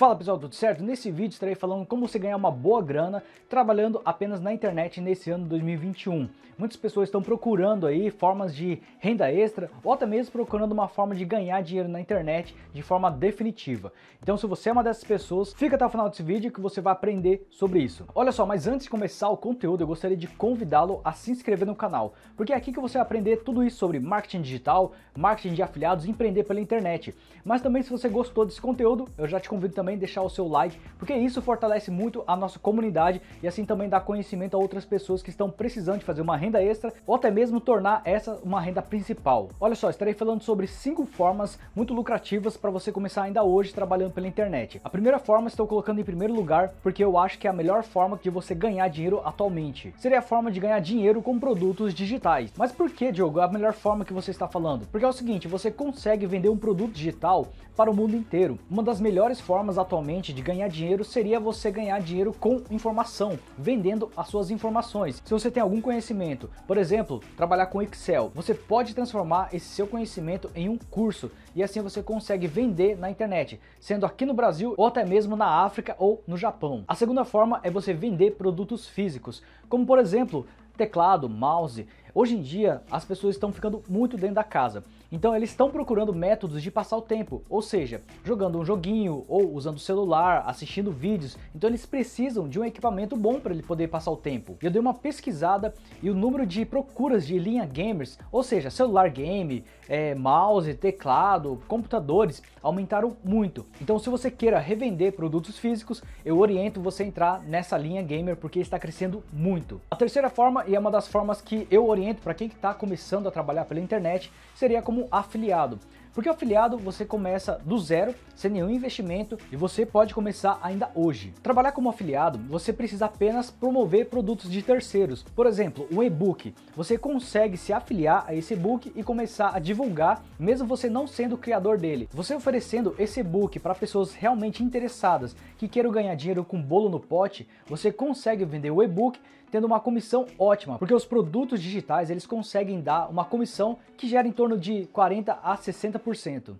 Fala pessoal, tudo certo? Nesse vídeo estarei falando como você ganhar uma boa grana trabalhando apenas na internet nesse ano 2021. Muitas pessoas estão procurando aí formas de renda extra ou até mesmo procurando uma forma de ganhar dinheiro na internet de forma definitiva. Então se você é uma dessas pessoas, fica até o final desse vídeo que você vai aprender sobre isso. Olha só, mas antes de começar o conteúdo, eu gostaria de convidá-lo a se inscrever no canal, porque é aqui que você vai aprender tudo isso sobre marketing digital, marketing de afiliados, empreender pela internet. Mas também se você gostou desse conteúdo, eu já te convido também também deixar o seu like, porque isso fortalece muito a nossa comunidade e assim também dá conhecimento a outras pessoas que estão precisando de fazer uma renda extra ou até mesmo tornar essa uma renda principal. Olha só, estarei falando sobre cinco formas muito lucrativas para você começar ainda hoje trabalhando pela internet. A primeira forma estou colocando em primeiro lugar porque eu acho que é a melhor forma de você ganhar dinheiro atualmente. Seria a forma de ganhar dinheiro com produtos digitais. Mas por que, Diogo, é a melhor forma que você está falando? Porque é o seguinte, você consegue vender um produto digital para o mundo inteiro. Uma das melhores formas atualmente de ganhar dinheiro seria você ganhar dinheiro com informação, vendendo as suas informações. Se você tem algum conhecimento, por exemplo, trabalhar com Excel, você pode transformar esse seu conhecimento em um curso e assim você consegue vender na internet, sendo aqui no Brasil ou até mesmo na África ou no Japão. A segunda forma é você vender produtos físicos, como por exemplo, teclado, mouse. Hoje em dia as pessoas estão ficando muito dentro da casa. Então eles estão procurando métodos de passar o tempo, ou seja, jogando um joguinho ou usando o celular, assistindo vídeos. Então eles precisam de um equipamento bom para ele poder passar o tempo. Eu dei uma pesquisada e o número de procuras de linha gamers, ou seja, celular game, é, mouse, teclado, computadores, aumentaram muito. Então se você queira revender produtos físicos, eu oriento você a entrar nessa linha gamer porque está crescendo muito. A terceira forma e é uma das formas que eu oriento para quem está começando a trabalhar pela internet seria como como afiliado. Porque o afiliado você começa do zero, sem nenhum investimento e você pode começar ainda hoje. Trabalhar como afiliado, você precisa apenas promover produtos de terceiros. Por exemplo, um e-book. Você consegue se afiliar a esse e-book e começar a divulgar, mesmo você não sendo o criador dele. Você oferecendo esse e-book para pessoas realmente interessadas que queiram ganhar dinheiro com bolo no pote, você consegue vender o e-book tendo uma comissão ótima, porque os produtos digitais eles conseguem dar uma comissão que gera em torno de 40 a 60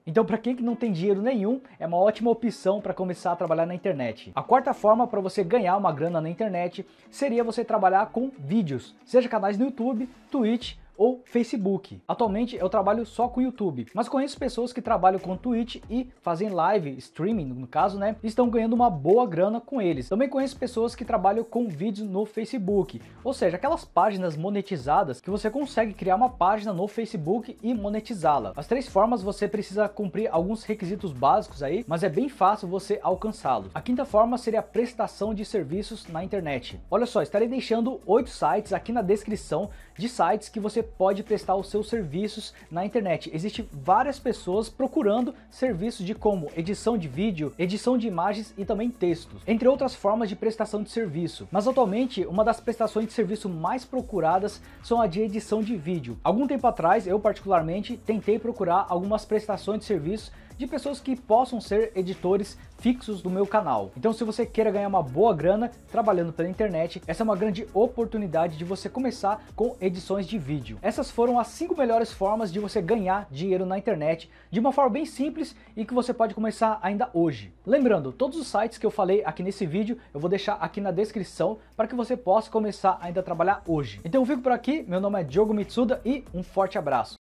então, para quem que não tem dinheiro nenhum, é uma ótima opção para começar a trabalhar na internet. A quarta forma para você ganhar uma grana na internet seria você trabalhar com vídeos, seja canais no YouTube, Twitch ou Facebook. Atualmente eu trabalho só com YouTube, mas conheço pessoas que trabalham com Twitch e fazem live, streaming no caso, né? Estão ganhando uma boa grana com eles. Também conheço pessoas que trabalham com vídeos no Facebook, ou seja, aquelas páginas monetizadas que você consegue criar uma página no Facebook e monetizá-la. As três formas você precisa cumprir alguns requisitos básicos aí, mas é bem fácil você alcançá-los. A quinta forma seria a prestação de serviços na internet. Olha só, estarei deixando oito sites aqui na descrição de sites que você pode prestar os seus serviços na internet. Existem várias pessoas procurando serviços de como edição de vídeo, edição de imagens e também textos, entre outras formas de prestação de serviço. Mas atualmente, uma das prestações de serviço mais procuradas são a de edição de vídeo. Algum tempo atrás, eu particularmente tentei procurar algumas prestações de serviço de pessoas que possam ser editores fixos do meu canal. Então se você queira ganhar uma boa grana trabalhando pela internet, essa é uma grande oportunidade de você começar com edições de vídeo. Essas foram as 5 melhores formas de você ganhar dinheiro na internet de uma forma bem simples e que você pode começar ainda hoje. Lembrando, todos os sites que eu falei aqui nesse vídeo eu vou deixar aqui na descrição para que você possa começar ainda a trabalhar hoje. Então eu fico por aqui, meu nome é Diogo Mitsuda e um forte abraço.